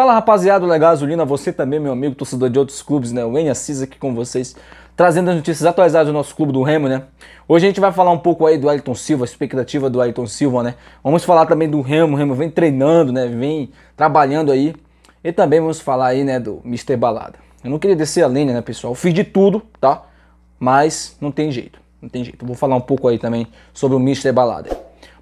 Fala rapaziada, legal Azulina, você também, meu amigo, torcedor de outros clubes, né? O Enya Assis aqui com vocês, trazendo as notícias atualizadas do nosso clube do Remo, né? Hoje a gente vai falar um pouco aí do Elton Silva, a expectativa do Elton Silva, né? Vamos falar também do Remo, o Remo vem treinando, né? Vem trabalhando aí. E também vamos falar aí, né, do Mr. Balada. Eu não queria descer a lenha, né, pessoal? Eu fiz de tudo, tá? Mas não tem jeito, não tem jeito. vou falar um pouco aí também sobre o Mr. Balada.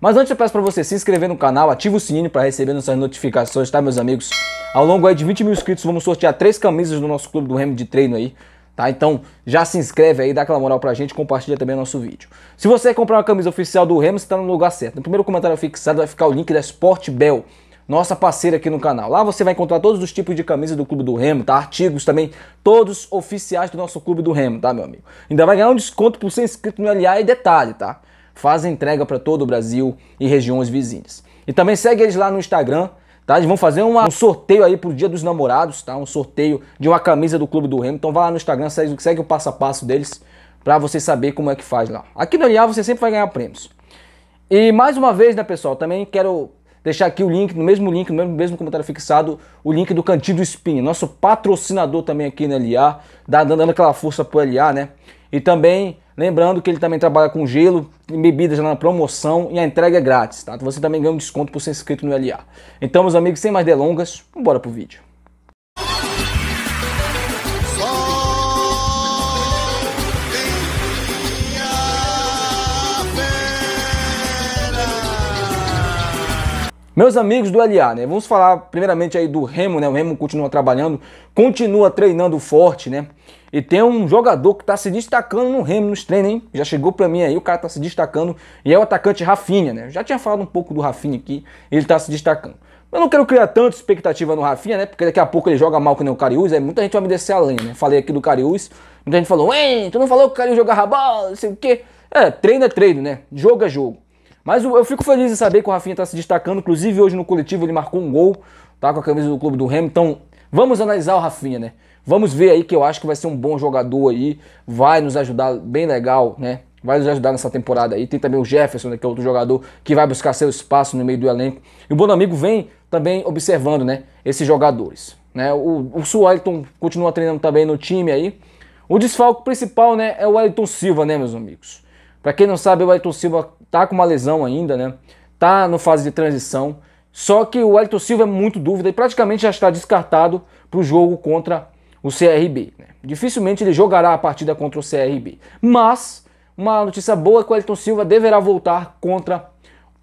Mas antes eu peço para você se inscrever no canal, ativa o sininho para receber nossas notificações, tá, meus amigos? Ao longo de 20 mil inscritos, vamos sortear três camisas do nosso clube do Remo de treino aí. Tá? Então já se inscreve aí, dá aquela moral pra gente, compartilha também nosso vídeo. Se você comprar uma camisa oficial do Remo, você tá no lugar certo. No primeiro comentário fixado vai ficar o link da Sport Bell nossa parceira aqui no canal. Lá você vai encontrar todos os tipos de camisa do Clube do Remo, tá? Artigos também, todos oficiais do nosso Clube do Remo, tá, meu amigo? Ainda vai ganhar um desconto por ser inscrito no LA e detalhe, tá? Faz entrega para todo o Brasil e regiões vizinhas. E também segue eles lá no Instagram, Tá? vão fazer uma, um sorteio aí pro Dia dos Namorados, tá? Um sorteio de uma camisa do Clube do Remo. Então vai lá no Instagram, segue, segue o passo a passo deles para você saber como é que faz lá. Aqui no Aliá você sempre vai ganhar prêmios. E mais uma vez, né, pessoal, também quero deixar aqui o link, no mesmo link, no mesmo, mesmo comentário fixado, o link do Cantinho do Espinho, nosso patrocinador também aqui na LA, dando, dando aquela força pro LA, né? E também, lembrando que ele também trabalha com gelo, bebidas na promoção e a entrega é grátis, tá? Então você também ganha um desconto por ser inscrito no LA. Então, meus amigos, sem mais delongas, bora pro vídeo. Meus amigos do LA, né? Vamos falar primeiramente aí do Remo, né? O Remo continua trabalhando, continua treinando forte, né? E tem um jogador que está se destacando no Remo, nos treinos, hein? Já chegou para mim aí, o cara está se destacando. E é o atacante Rafinha, né? já tinha falado um pouco do Rafinha aqui, ele está se destacando. Eu não quero criar tanta expectativa no Rafinha, né? Porque daqui a pouco ele joga mal que nem o Cariús, aí muita gente vai me descer a lenha, né? Falei aqui do Cariús, muita gente falou, hein, tu não falou que o Cariús jogava bola, não sei o quê. É, treino é treino, né? Jogo é jogo. Mas eu fico feliz em saber que o Rafinha está se destacando. Inclusive, hoje no coletivo ele marcou um gol, tá? Com a camisa do clube do Remo. Então, vamos analisar o Rafinha, né? Vamos ver aí que eu acho que vai ser um bom jogador aí. Vai nos ajudar bem legal, né? Vai nos ajudar nessa temporada aí. Tem também o Jefferson, né, que é outro jogador que vai buscar seu espaço no meio do elenco. E o amigo vem também observando, né? Esses jogadores. Né? O, o Suelton continua treinando também no time aí. O desfalque principal, né, é o Wellington Silva, né, meus amigos? Para quem não sabe, o Wellington Silva tá com uma lesão ainda, né? Tá no fase de transição. Só que o Elton Silva é muito dúvida e praticamente já está descartado para o jogo contra o CRB. Né? Dificilmente ele jogará a partida contra o CRB. Mas uma notícia boa é que o Elton Silva deverá voltar contra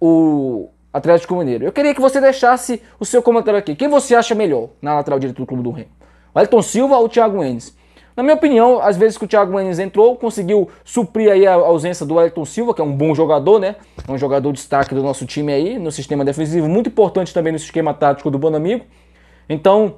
o Atlético Mineiro. Eu queria que você deixasse o seu comentário aqui. Quem você acha melhor na lateral direita do Clube do Remo? O Elton Silva ou o Thiago Enes? Na minha opinião, às vezes que o Thiago Mendes entrou, conseguiu suprir aí a ausência do Elton Silva, que é um bom jogador, né? É um jogador de destaque do nosso time aí, no sistema defensivo, muito importante também no esquema tático do Bonamigo. Então,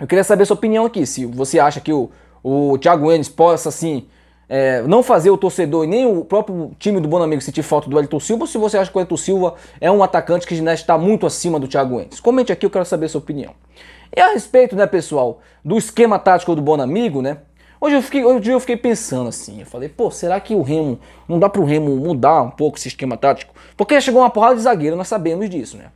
eu queria saber a sua opinião aqui, se você acha que o, o Thiago Enes possa, assim, é, não fazer o torcedor e nem o próprio time do Bonamigo sentir falta do Elton Silva, ou se você acha que o Elton Silva é um atacante que né, está muito acima do Thiago Enes. Comente aqui, eu quero saber a sua opinião. E a respeito, né, pessoal, do esquema tático do bom amigo, né? Hoje eu fiquei, hoje eu fiquei pensando assim, eu falei, pô, será que o Remo não dá pro Remo mudar um pouco esse esquema tático? Porque chegou uma porrada de zagueiro, nós sabemos disso, né?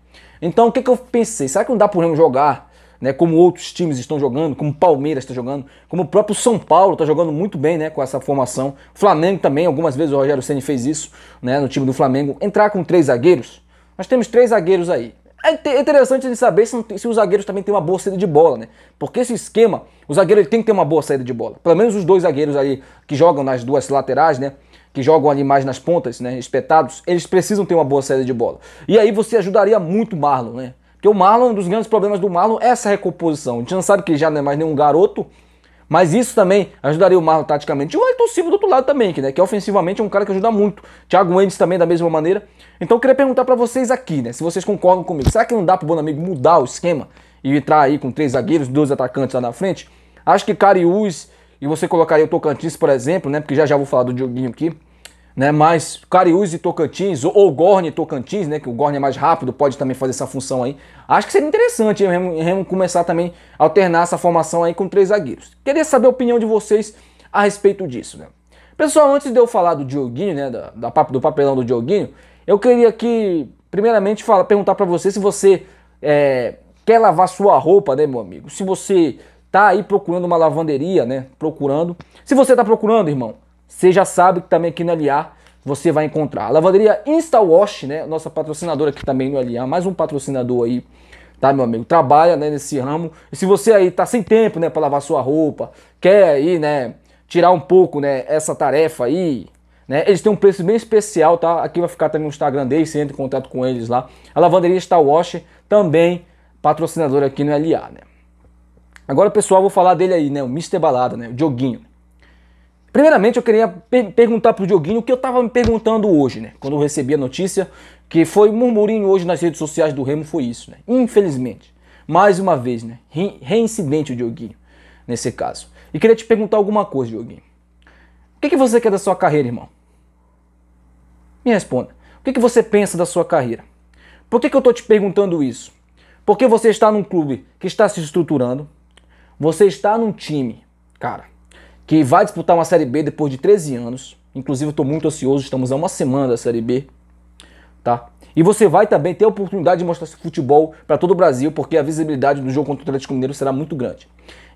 Então, o que que eu pensei? Será que não dá pro Remo jogar, né, como outros times estão jogando, como o Palmeiras está jogando, como o próprio São Paulo está jogando muito bem, né, com essa formação. O Flamengo também, algumas vezes o Rogério Ceni fez isso, né, no time do Flamengo, entrar com três zagueiros. Nós temos três zagueiros aí. É, é interessante de saber se, os zagueiros também têm uma boa saída de bola, né? Porque esse esquema, o zagueiro ele tem que ter uma boa saída de bola. Pelo menos os dois zagueiros ali que jogam nas duas laterais, né? Que jogam ali mais nas pontas, né? Espetados, eles precisam ter uma boa saída de bola. E aí você ajudaria muito o Marlon, né? Porque o Marlon, um dos grandes problemas do Marlon é essa recomposição. A gente não sabe que ele já não é mais nenhum garoto, mas isso também ajudaria o Marlon taticamente. E o Ayrton Silva do outro lado também, que, né, que ofensivamente é um cara que ajuda muito. Thiago Mendes também da mesma maneira. Então eu queria perguntar para vocês aqui, né, se vocês concordam comigo. Será que não dá pro Bonamigo mudar o esquema e entrar aí com três zagueiros, dois atacantes lá na frente? Acho que Cariús e você colocaria o Tocantins, por exemplo, né, porque já já vou falar do Dioguinho aqui né, mas Cariús e Tocantins, ou, ou Gorne e Tocantins, né, que o Gorne é mais rápido, pode também fazer essa função aí. Acho que seria interessante hein, Remo começar também a alternar essa formação aí com três zagueiros. Queria saber a opinião de vocês a respeito disso, né? Pessoal, antes de eu falar do Dioguinho, né, da, da do papelão do Dioguinho, eu queria aqui, primeiramente, fala perguntar para você se você é, quer lavar sua roupa, né, meu amigo? Se você tá aí procurando uma lavanderia, né, procurando. Se você tá procurando, irmão, você já sabe que também aqui no LA você vai encontrar. A lavanderia InstaWash, né? Nossa patrocinadora aqui também no LA, mais um patrocinador aí, tá, meu amigo? Trabalha né, nesse ramo. E se você aí tá sem tempo, né, para lavar sua roupa, quer aí, né, tirar um pouco, né, essa tarefa aí, né? Eles têm um preço bem especial, tá? Aqui vai ficar também o Instagram deles, você entra em contato com eles lá. A lavanderia InstaWash também patrocinadora aqui no LA, né? Agora, pessoal, vou falar dele aí, né? O Mr. Balada, né? O Dioguinho. Primeiramente, eu queria per perguntar pro Dioguinho o que eu tava me perguntando hoje, né? Quando eu recebi a notícia, que foi murmurinho hoje nas redes sociais do Remo, foi isso, né? Infelizmente. Mais uma vez, né? Re reincidente o Dioguinho, nesse caso. E queria te perguntar alguma coisa, Dioguinho. O que, que você quer da sua carreira, irmão? Me responda. O que, que você pensa da sua carreira? Por que, que eu tô te perguntando isso? Porque você está num clube que está se estruturando, você está num time, cara que vai disputar uma Série B depois de 13 anos. Inclusive, estou muito ansioso, estamos a uma semana da Série B. Tá? E você vai também ter a oportunidade de mostrar seu futebol para todo o Brasil, porque a visibilidade do jogo contra o Atlético Mineiro será muito grande.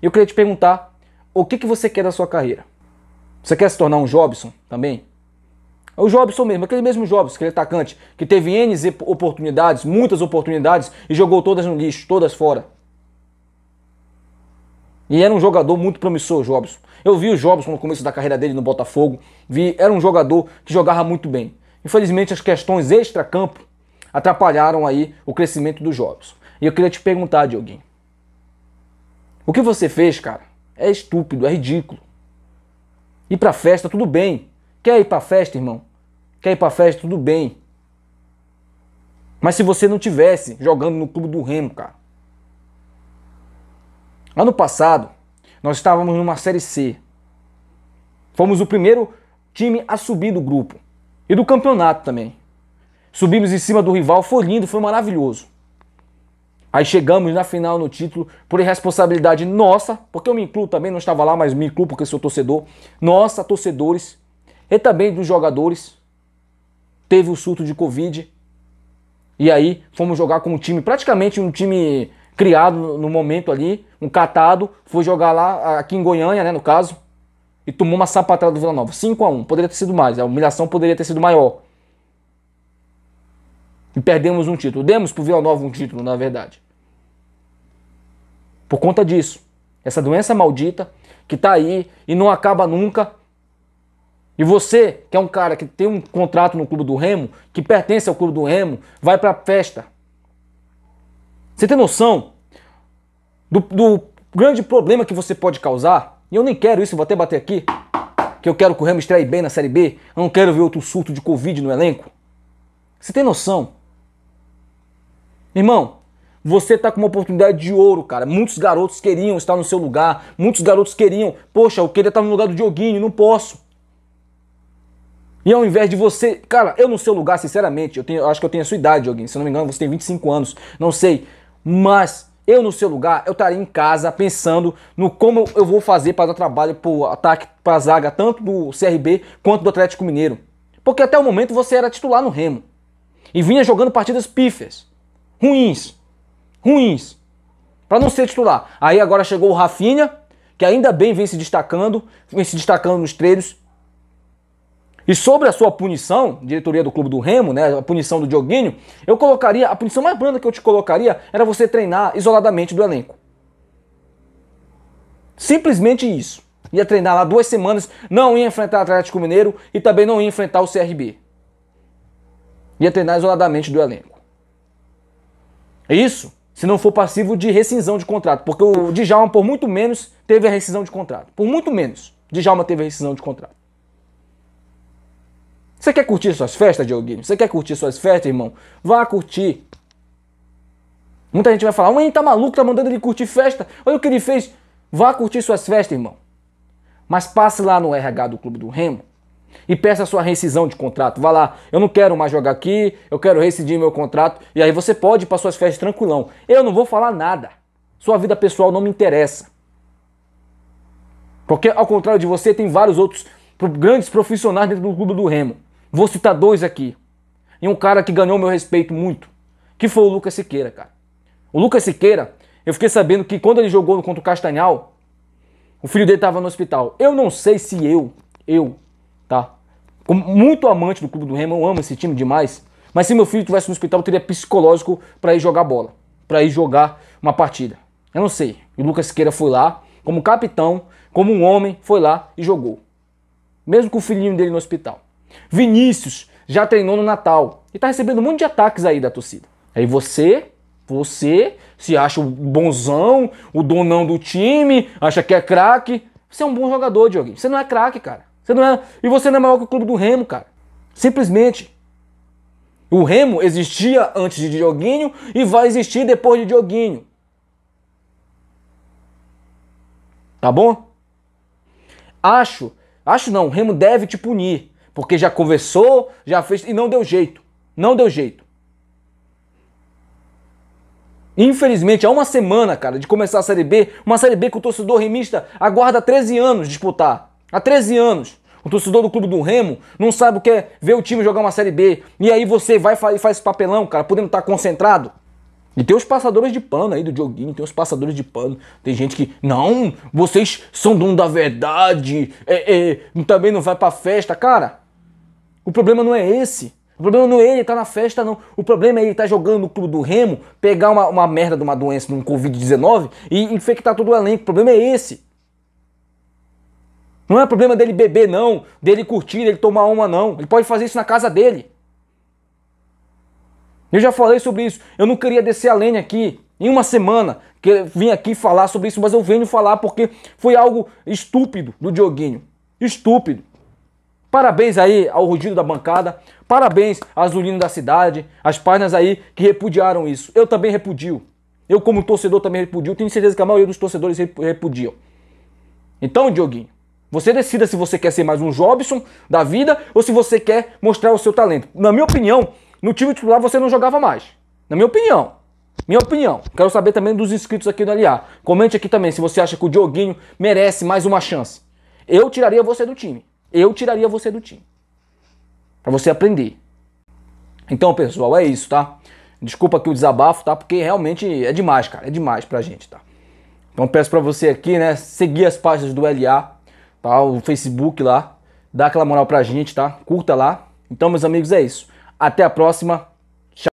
Eu queria te perguntar, o que, que você quer da sua carreira? Você quer se tornar um Jobson também? É o Jobson mesmo, aquele mesmo Jobson, aquele atacante que teve N oportunidades, muitas oportunidades e jogou todas no lixo, todas fora. E era um jogador muito promissor, Jobson. Eu vi o Jobson no começo da carreira dele no Botafogo, vi, era um jogador que jogava muito bem. Infelizmente as questões extra-campo atrapalharam aí o crescimento do Jobson. E eu queria te perguntar, Dioguinho. O que você fez, cara, é estúpido, é ridículo. Ir pra festa, tudo bem. Quer ir pra festa, irmão? Quer ir pra festa, tudo bem. Mas se você não tivesse jogando no clube do Remo, cara, Ano passado, nós estávamos numa Série C. Fomos o primeiro time a subir do grupo e do campeonato também. Subimos em cima do rival, foi lindo, foi maravilhoso. Aí chegamos na final no título por irresponsabilidade nossa, porque eu me incluo também, não estava lá, mas me incluo porque sou torcedor. Nossa, torcedores, e também dos jogadores. Teve o surto de Covid. E aí fomos jogar com um time, praticamente um time criado no momento ali, um catado, foi jogar lá, aqui em Goiânia, né, no caso, e tomou uma sapatada do Vila Nova. 5 a 1 Poderia ter sido mais, a humilhação poderia ter sido maior. E perdemos um título. Demos pro Vila Nova um título, na verdade. Por conta disso. Essa doença maldita que tá aí e não acaba nunca. E você, que é um cara que tem um contrato no Clube do Remo, que pertence ao Clube do Remo, vai pra festa. Você tem noção? do, do grande problema que você pode causar, e eu nem quero isso, vou até bater aqui, que eu quero que o Remo estreie bem na Série B, eu não quero ver outro surto de Covid no elenco. Você tem noção? Irmão, você tá com uma oportunidade de ouro, cara. Muitos garotos queriam estar no seu lugar, muitos garotos queriam, poxa, eu queria estar tá no lugar do Dioguinho, não posso. E ao invés de você, cara, eu no seu lugar, sinceramente, eu, tenho, eu acho que eu tenho a sua idade, Dioguinho, se não me engano, você tem 25 anos, não sei, mas eu, no seu lugar, eu estaria em casa pensando no como eu vou fazer para dar trabalho para o ataque, para a zaga, tanto do CRB quanto do Atlético Mineiro. Porque até o momento você era titular no Remo. E vinha jogando partidas pífias. Ruins. Ruins. Para não ser titular. Aí agora chegou o Rafinha, que ainda bem vem se destacando, vem se destacando nos treinos, e sobre a sua punição, diretoria do Clube do Remo, né, a punição do Dioguinho, eu colocaria, a punição mais branda que eu te colocaria era você treinar isoladamente do elenco. Simplesmente isso. Ia treinar lá duas semanas, não ia enfrentar o Atlético Mineiro e também não ia enfrentar o CRB. Ia treinar isoladamente do elenco. É isso? Se não for passivo de rescisão de contrato, porque o Djalma, por muito menos, teve a rescisão de contrato. Por muito menos, Djalma teve a rescisão de contrato. Você quer curtir suas festas, Dioguinho? Você quer curtir suas festas, irmão? Vá curtir. Muita gente vai falar, mãe, tá maluco, tá mandando ele curtir festa. Olha o que ele fez. Vá curtir suas festas, irmão. Mas passe lá no RH do Clube do Remo e peça a sua rescisão de contrato. Vá lá, eu não quero mais jogar aqui, eu quero rescindir meu contrato. E aí você pode ir para suas festas tranquilão. Eu não vou falar nada. Sua vida pessoal não me interessa. Porque, ao contrário de você, tem vários outros grandes profissionais dentro do Clube do Remo. Vou citar dois aqui. E um cara que ganhou meu respeito muito, que foi o Lucas Siqueira, cara. O Lucas Siqueira, eu fiquei sabendo que quando ele jogou contra o Castanhal, o filho dele estava no hospital. Eu não sei se eu, eu, tá? Como muito amante do clube do Remo, eu amo esse time demais. Mas se meu filho tivesse no hospital, eu teria psicológico para ir jogar bola, para ir jogar uma partida. Eu não sei. E o Lucas Siqueira foi lá, como capitão, como um homem, foi lá e jogou. Mesmo com o filhinho dele no hospital. Vinícius já treinou no Natal e tá recebendo um monte de ataques aí da torcida. Aí você, você se acha o bonzão, o donão do time, acha que é craque. Você é um bom jogador, Dioguinho. Você não é craque, cara. Você não é... E você não é maior que o clube do Remo, cara. Simplesmente. O Remo existia antes de Dioguinho e vai existir depois de Dioguinho. Tá bom? Acho, acho não, o Remo deve te punir. Porque já conversou, já fez e não deu jeito. Não deu jeito. Infelizmente, há uma semana, cara, de começar a Série B, uma Série B que o torcedor remista aguarda 13 anos disputar. Há 13 anos. O torcedor do clube do Remo não sabe o que é ver o time jogar uma Série B. E aí você vai e faz esse papelão, cara, podendo estar tá concentrado. E tem os passadores de pano aí do Dioguinho, tem os passadores de pano. Tem gente que, não, vocês são dono da verdade, é, é, também não vai pra festa. Cara, o problema não é esse. O problema não é ele estar tá na festa, não. O problema é ele estar tá jogando no clube do Remo, pegar uma, uma merda de uma doença, de um Covid-19 e infectar todo o elenco. O problema é esse. Não é problema dele beber, não. Dele curtir, dele tomar uma, não. Ele pode fazer isso na casa dele. Eu já falei sobre isso. Eu não queria descer a lenha aqui em uma semana que vim aqui falar sobre isso, mas eu venho falar porque foi algo estúpido do Dioguinho. Estúpido. Parabéns aí ao Rugido da bancada, parabéns às Unidas da cidade, As páginas aí que repudiaram isso. Eu também repudio. Eu, como torcedor, também repudio. Tenho certeza que a maioria dos torcedores repudiam. Então, Dioguinho, você decida se você quer ser mais um Jobson da vida ou se você quer mostrar o seu talento. Na minha opinião, no time titular você não jogava mais. Na minha opinião. Minha opinião. Quero saber também dos inscritos aqui do LA. Comente aqui também se você acha que o Dioguinho merece mais uma chance. Eu tiraria você do time eu tiraria você do time. Para você aprender. Então, pessoal, é isso, tá? Desculpa aqui o desabafo, tá? Porque realmente é demais, cara. É demais pra gente, tá? Então peço para você aqui, né, seguir as páginas do LA, tá? O Facebook lá, dá aquela moral pra gente, tá? Curta lá. Então, meus amigos, é isso. Até a próxima.